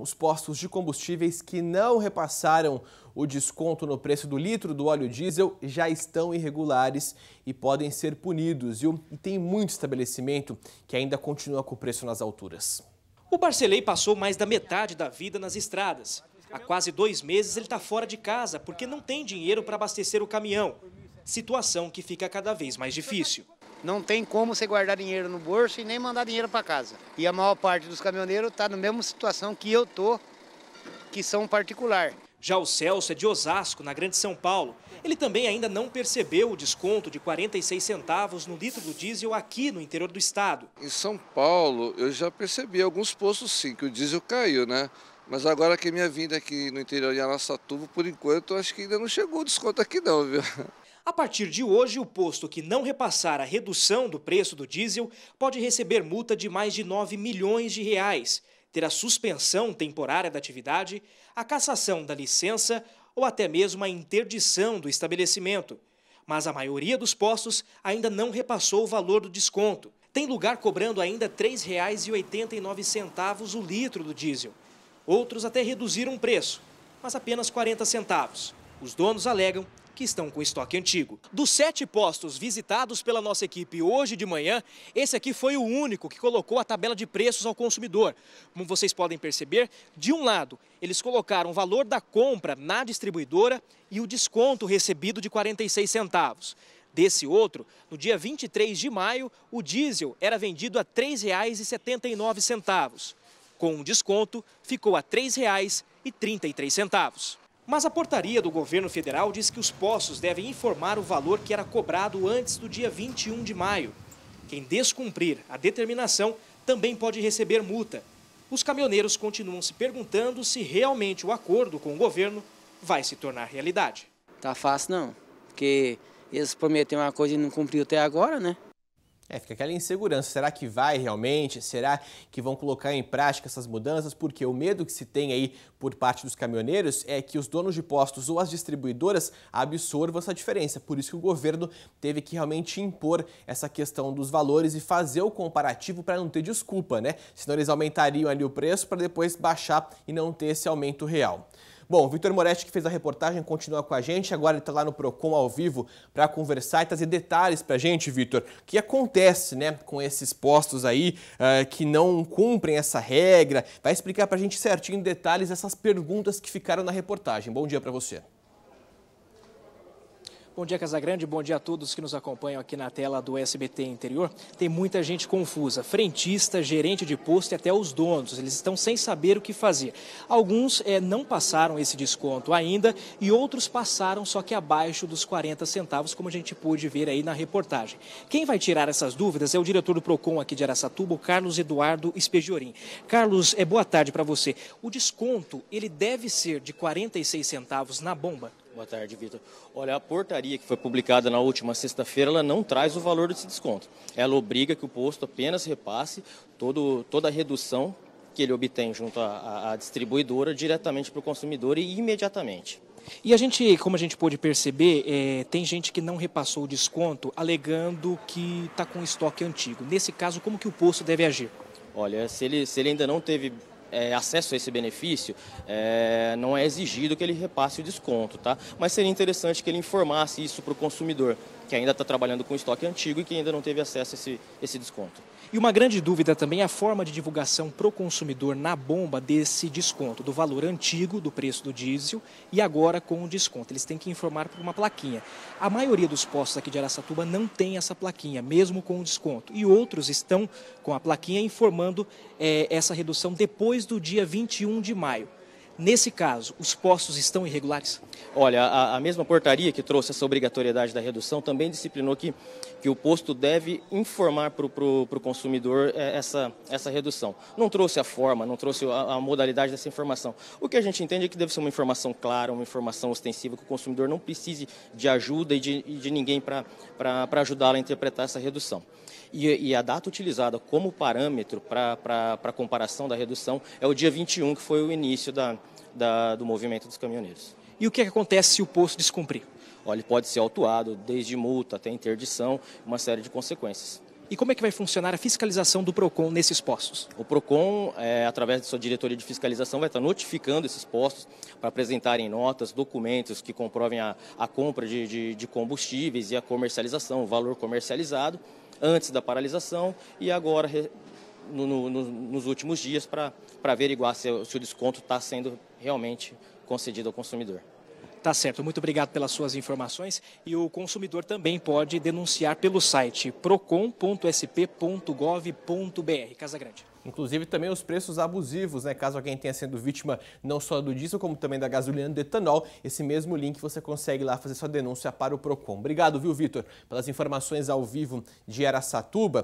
Os postos de combustíveis que não repassaram o desconto no preço do litro do óleo diesel já estão irregulares e podem ser punidos, viu? E tem muito estabelecimento que ainda continua com o preço nas alturas. O Barcelay passou mais da metade da vida nas estradas. Há quase dois meses ele está fora de casa porque não tem dinheiro para abastecer o caminhão. Situação que fica cada vez mais difícil. Não tem como você guardar dinheiro no bolso e nem mandar dinheiro para casa. E a maior parte dos caminhoneiros está na mesma situação que eu estou, que são particular. Já o Celso é de Osasco, na Grande São Paulo. Ele também ainda não percebeu o desconto de 46 centavos no litro do diesel aqui no interior do estado. Em São Paulo, eu já percebi alguns postos sim, que o diesel caiu, né? Mas agora que minha vinda aqui no interior de Araçatuba, por enquanto, acho que ainda não chegou o desconto aqui não, viu? A partir de hoje, o posto que não repassar a redução do preço do diesel pode receber multa de mais de 9 milhões de reais, ter a suspensão temporária da atividade, a cassação da licença ou até mesmo a interdição do estabelecimento. Mas a maioria dos postos ainda não repassou o valor do desconto. Tem lugar cobrando ainda R$ 3,89 o litro do diesel. Outros até reduziram o preço, mas apenas 40 centavos. Os donos alegam que estão com estoque antigo. Dos sete postos visitados pela nossa equipe hoje de manhã, esse aqui foi o único que colocou a tabela de preços ao consumidor. Como vocês podem perceber, de um lado, eles colocaram o valor da compra na distribuidora e o desconto recebido de 46 centavos. Desse outro, no dia 23 de maio, o diesel era vendido a R$ 3,79. Com um desconto, ficou a R$ 3,33. Mas a portaria do governo federal diz que os postos devem informar o valor que era cobrado antes do dia 21 de maio. Quem descumprir a determinação também pode receber multa. Os caminhoneiros continuam se perguntando se realmente o acordo com o governo vai se tornar realidade. Tá fácil não, porque eles prometeram uma coisa e não cumpriu até agora, né? É, fica aquela insegurança. Será que vai realmente? Será que vão colocar em prática essas mudanças? Porque o medo que se tem aí por parte dos caminhoneiros é que os donos de postos ou as distribuidoras absorvam essa diferença. Por isso que o governo teve que realmente impor essa questão dos valores e fazer o comparativo para não ter desculpa, né? Senão eles aumentariam ali o preço para depois baixar e não ter esse aumento real. Bom, o Vitor Moretti, que fez a reportagem, continua com a gente. Agora ele está lá no PROCON ao vivo para conversar e trazer detalhes para a gente, Vitor. O que acontece né, com esses postos aí uh, que não cumprem essa regra? Vai explicar para a gente certinho detalhes essas perguntas que ficaram na reportagem. Bom dia para você. Bom dia, Casagrande. Bom dia a todos que nos acompanham aqui na tela do SBT Interior. Tem muita gente confusa. Frentista, gerente de posto e até os donos. Eles estão sem saber o que fazer. Alguns é, não passaram esse desconto ainda e outros passaram, só que abaixo dos 40 centavos, como a gente pôde ver aí na reportagem. Quem vai tirar essas dúvidas é o diretor do PROCON aqui de Aracatuba, o Carlos Eduardo Espejorim. Carlos, é boa tarde para você. O desconto, ele deve ser de 46 centavos na bomba? Boa tarde, Vitor. Olha, a portaria que foi publicada na última sexta-feira, ela não traz o valor desse desconto. Ela obriga que o posto apenas repasse todo, toda a redução que ele obtém junto à, distribuidora diretamente para o consumidor e imediatamente. E a gente, como a gente pôde perceber, é, tem gente que não repassou o desconto, alegando que está com estoque antigo. Nesse caso, como que o posto deve agir? Olha, se ele, se ele ainda não teve é, acesso a esse benefício, é, não é exigido que ele repasse o desconto, tá? Mas seria interessante que ele informasse isso para o consumidor, que ainda está trabalhando com estoque antigo e que ainda não teve acesso a esse, esse desconto. E uma grande dúvida também é a forma de divulgação para o consumidor na bomba desse desconto, do valor antigo do preço do diesel e agora com o desconto. Eles têm que informar por uma plaquinha. A maioria dos postos aqui de Aracatuba não tem essa plaquinha, mesmo com o desconto. E outros estão com a plaquinha informando é, essa redução depois depois do dia 21 de maio. Nesse caso, os postos estão irregulares? Olha, a, a, mesma portaria que trouxe essa obrigatoriedade da redução também disciplinou que, que o posto deve informar para o consumidor é, essa, essa redução. Não trouxe a forma, não trouxe a, a, modalidade dessa informação. O que a gente entende é que deve ser uma informação clara, uma informação ostensiva, que o consumidor não precise de ajuda e de, de ninguém para ajudá-lo a interpretar essa redução. E, e, a data utilizada como parâmetro para a comparação da redução é o dia 21, que foi o início da, da, do movimento dos caminhoneiros. E o que, é que acontece se o posto descumprir? Olha, ele pode ser autuado, desde multa até interdição, uma série de consequências. E como é que vai funcionar a fiscalização do PROCON nesses postos? O PROCON, é, através de sua diretoria de fiscalização, vai estar notificando esses postos para apresentarem notas, documentos que comprovem a, a compra de, de, de combustíveis e a comercialização, o valor comercializado antes da paralisação e agora no, no, nos últimos dias para averiguar se, se o desconto está sendo realmente concedido ao consumidor. Tá certo, muito obrigado pelas suas informações. E o consumidor também pode denunciar pelo site procon.sp.gov.br. Casa Grande. Inclusive também os preços abusivos, né? Caso alguém tenha sido vítima não só do diesel, como também da gasolina e do etanol, esse mesmo link você consegue lá fazer sua denúncia para o Procon. Obrigado, viu, Vitor, pelas informações ao vivo de Aracatuba.